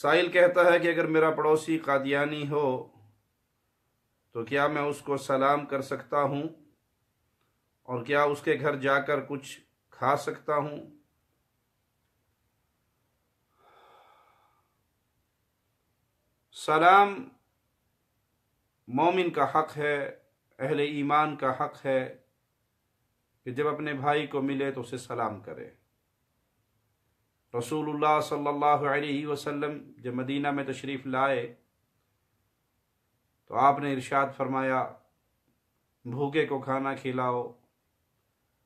سائل کہتا ہے کہ اگر میرا پڑوسی قادیانی ہو تو کیا میں اس کو سلام کر سکتا ہوں اور کیا اس کے گھر جا کر کچھ کھا سکتا ہوں سلام مومن کا حق ہے اہل ایمان کا حق ہے کہ جب اپنے بھائی کو ملے تو اسے سلام کرے رسول اللہ صلی اللہ علیہ وسلم جب مدینہ میں تشریف لائے تو آپ نے ارشاد فرمایا بھوکے کو کھانا کھلاؤ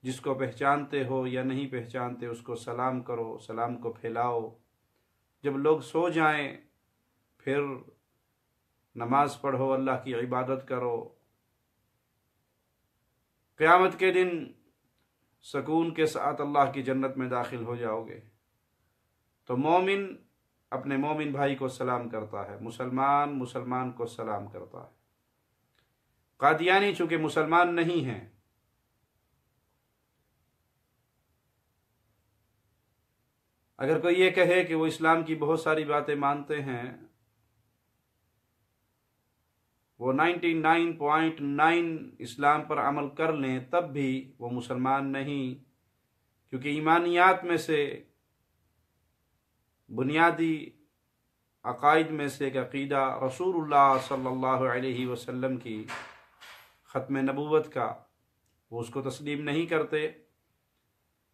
جس کو پہچانتے ہو یا نہیں پہچانتے اس کو سلام کرو سلام کو پھیلاؤ جب لوگ سو جائیں پھر نماز پڑھو اللہ کی عبادت کرو قیامت کے دن سکون کے ساتھ اللہ کی جنت میں داخل ہو جاؤ گے تو مومن اپنے مومن بھائی کو سلام کرتا ہے مسلمان مسلمان کو سلام کرتا ہے قادیانی چونکہ مسلمان نہیں ہیں اگر کوئی یہ کہے کہ وہ اسلام کی بہت ساری باتیں مانتے ہیں وہ نائنٹی نائن پوائنٹ نائن اسلام پر عمل کر لیں تب بھی وہ مسلمان نہیں کیونکہ ایمانیات میں سے بنیادی عقائد میں سے ایک عقیدہ رسول اللہ صلی اللہ علیہ وسلم کی ختم نبوت کا وہ اس کو تسلیم نہیں کرتے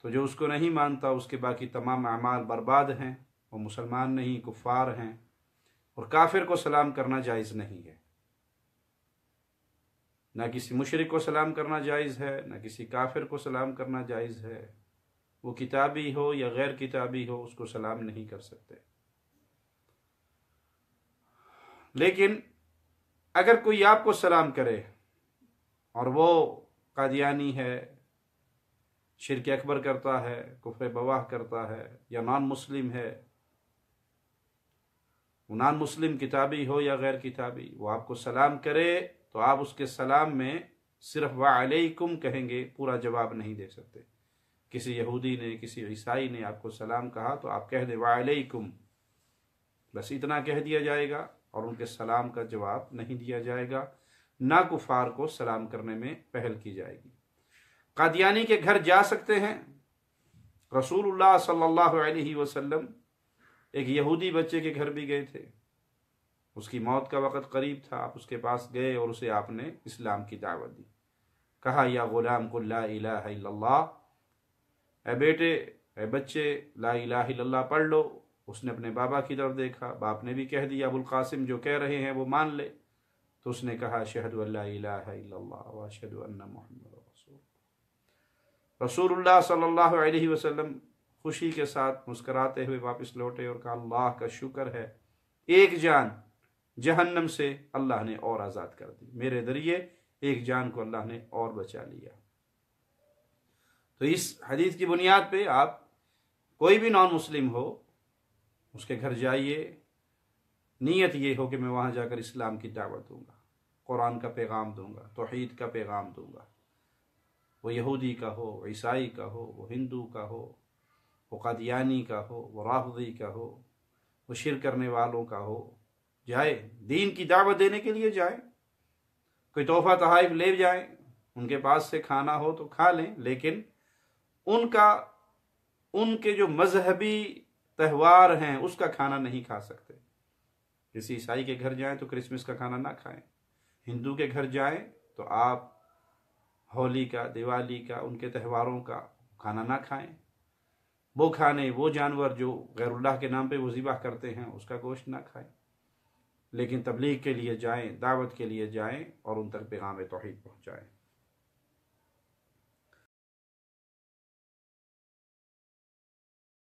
تو جو اس کو نہیں مانتا اس کے باقی تمام اعمال برباد ہیں وہ مسلمان نہیں کفار ہیں اور کافر کو سلام کرنا جائز نہیں ہے نہ کسی مشرق کو سلام کرنا جائز ہے نہ کسی کافر کو سلام کرنا جائز ہے وہ کتابی ہو یا غیر کتابی ہو اس کو سلام نہیں کر سکتے لیکن اگر کوئی آپ کو سلام کرے اور وہ قادیانی ہے شرک اکبر کرتا ہے کفر بواہ کرتا ہے یا نان مسلم ہے وہ نان مسلم کتابی ہو یا غیر کتابی وہ آپ کو سلام کرے تو آپ اس کے سلام میں صرف وعلیکم کہیں گے پورا جواب نہیں دے سکتے کسی یہودی نے کسی عیسائی نے آپ کو سلام کہا تو آپ کہہ دیں وعلیکم بس اتنا کہہ دیا جائے گا اور ان کے سلام کا جواب نہیں دیا جائے گا نہ کفار کو سلام کرنے میں پہل کی جائے گی قادیانی کے گھر جا سکتے ہیں رسول اللہ صلی اللہ علیہ وسلم ایک یہودی بچے کے گھر بھی گئے تھے اس کی موت کا وقت قریب تھا آپ اس کے پاس گئے اور اسے آپ نے اسلام کی دعوت دی کہا یا غلام کو الا اللہ اے بیٹے اے بچے لا الہ الا اللہ پڑھ لو اس نے اپنے بابا کی طرف دیکھا باپ نے بھی کہہ دیا ابو القاسم جو کہہ رہے ہیں وہ مان لے تو اس نے کہا شہد الہ الا اللہ محمد رسول اللہ صلی اللہ علیہ وسلم خوشی کے ساتھ مسکراتے ہوئے واپس لوٹے اور کہا اللہ کا شکر ہے ایک جان جہنم سے اللہ نے اور آزاد کر دی میرے ذریعے ایک جان کو اللہ نے اور بچا لیا تو اس حدیث کی بنیاد پہ آپ کوئی بھی نان مسلم ہو اس کے گھر جائیے نیت یہ ہو کہ میں وہاں جا کر اسلام کی دعوت دوں گا قرآن کا پیغام دوں گا توحید کا پیغام دوں گا وہ یہودی کا ہو عیسائی کا ہو وہ ہندو کا ہو وہ قادیانی کا ہو وہ رافضی کا ہو وہ شر کرنے والوں کا ہو جائے دین کی دعوت دینے کے لیے جائے کوئی تحفہ تحائف لے جائیں ان کے پاس سے کھانا ہو تو کھا لیں لیکن ان کا ان کے جو مذہبی تہوار ہیں اس کا کھانا نہیں کھا سکتے کسی عیسائی کے گھر جائیں تو کرسمس کا کھانا نہ کھائیں ہندو کے گھر جائیں تو آپ ہولی کا دیوالی کا ان کے تہواروں کا کھانا نہ کھائیں وہ کھانے وہ جانور جو غیر اللہ کے نام پہ وہ ذبح کرتے ہیں اس کا گوشت نہ کھائیں لیکن تبلیغ کے لیے جائیں دعوت کے لیے جائیں اور ان تک پیغام توحید پہنچائیں